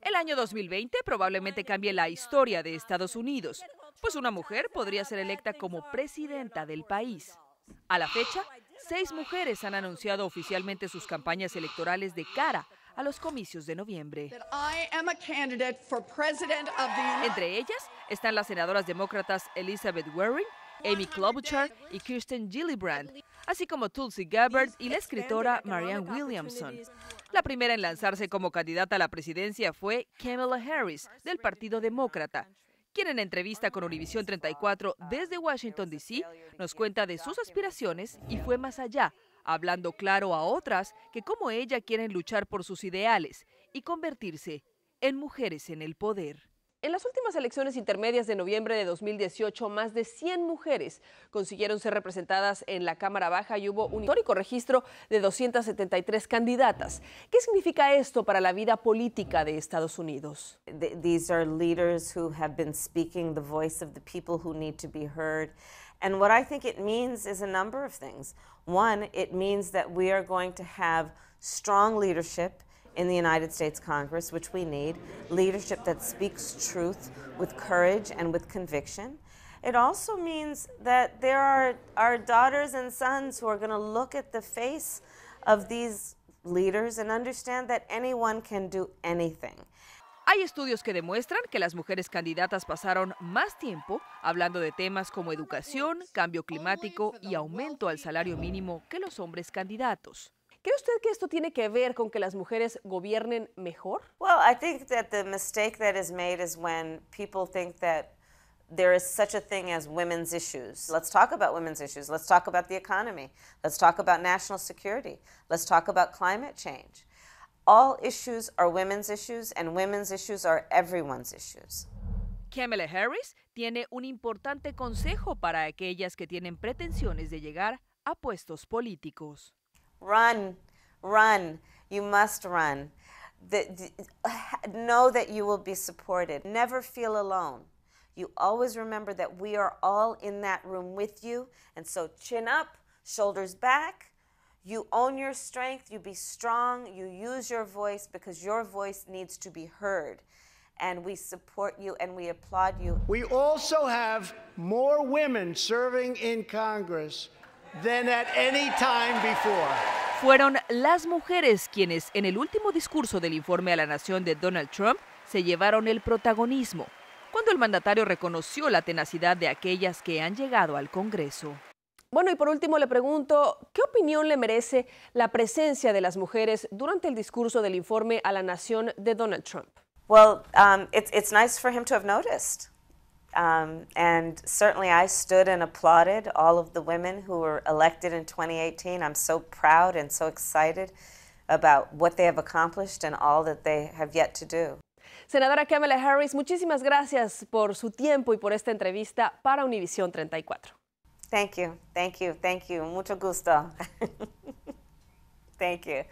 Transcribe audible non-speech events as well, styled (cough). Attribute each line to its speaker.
Speaker 1: El año 2020 probablemente cambie la historia de Estados Unidos, pues una mujer podría ser electa como presidenta del país. A la fecha, seis mujeres han anunciado oficialmente sus campañas electorales de cara a los comicios de noviembre. Entre ellas están las senadoras demócratas Elizabeth Warren, Amy Klobuchar y Kirsten Gillibrand, así como Tulsi Gabbard y la escritora Marianne Williamson. La primera en lanzarse como candidata a la presidencia fue Kamala Harris, del Partido Demócrata, quien en entrevista con Univisión 34 desde Washington, D.C., nos cuenta de sus aspiraciones y fue más allá, hablando claro a otras que como ella quieren luchar por sus ideales y convertirse en mujeres en el poder. En las últimas elecciones intermedias de noviembre de 2018, más de 100 mujeres consiguieron ser representadas en la Cámara Baja y hubo un histórico registro de 273 candidatas. ¿Qué significa esto para la vida política de Estados Unidos? These are
Speaker 2: leaders who have
Speaker 1: been speaking the voice of the people who
Speaker 2: need to be heard. And what I think it means is a number of things. One, it means that we are going to have strong leadership in the United States Congress, which we need, leadership that speaks truth with courage and with conviction. It also means that there are our daughters and sons who are going to look at the face of these leaders and understand that anyone can do anything.
Speaker 1: Hay estudios que demuestran que las mujeres candidatas pasaron más tiempo hablando de temas como educación, cambio climático y aumento al salario mínimo que los hombres candidatos. ¿Cree usted que esto tiene que ver con que las mujeres gobiernen mejor? Well, I
Speaker 2: think that the mistake that is made is when people think that there is such a thing as women's issues. Let's talk about women's issues. Let's talk about the economy. Let's talk about national security. Let's talk about climate change. All issues are women's issues, and women's issues are everyone's issues.
Speaker 1: Kamala Harris tiene un importante consejo para aquellas que tienen pretensiones de llegar a puestos políticos. Run, run. You must run. The, the,
Speaker 2: know that you will be supported. Never feel alone. You always remember that we are all in that room with you. And so, chin up, shoulders back. You own your strength, you be strong, you use your voice because your voice needs to be heard. And we support you and we applaud you.
Speaker 1: We also have more women serving in Congress Fueron las mujeres quienes, en el último discurso del informe a la nación de Donald Trump, se llevaron el protagonismo, cuando el mandatario reconoció la tenacidad de aquellas que han llegado al Congreso. Bueno, y por último le pregunto, ¿qué opinión le merece la presencia de las mujeres durante el discurso del informe a la nación de Donald Trump?
Speaker 2: Well, um, it's nice for him to have Um, and certainly I stood and applauded all of the women who were elected in 2018. I'm so proud and so excited about what they have accomplished and all that they have yet to do.
Speaker 1: Senadora Kamala Harris, muchísimas gracias por su tiempo y por esta entrevista para Univisión 34. Thank you, thank you, thank you. Mucho gusto.
Speaker 2: (laughs) thank you.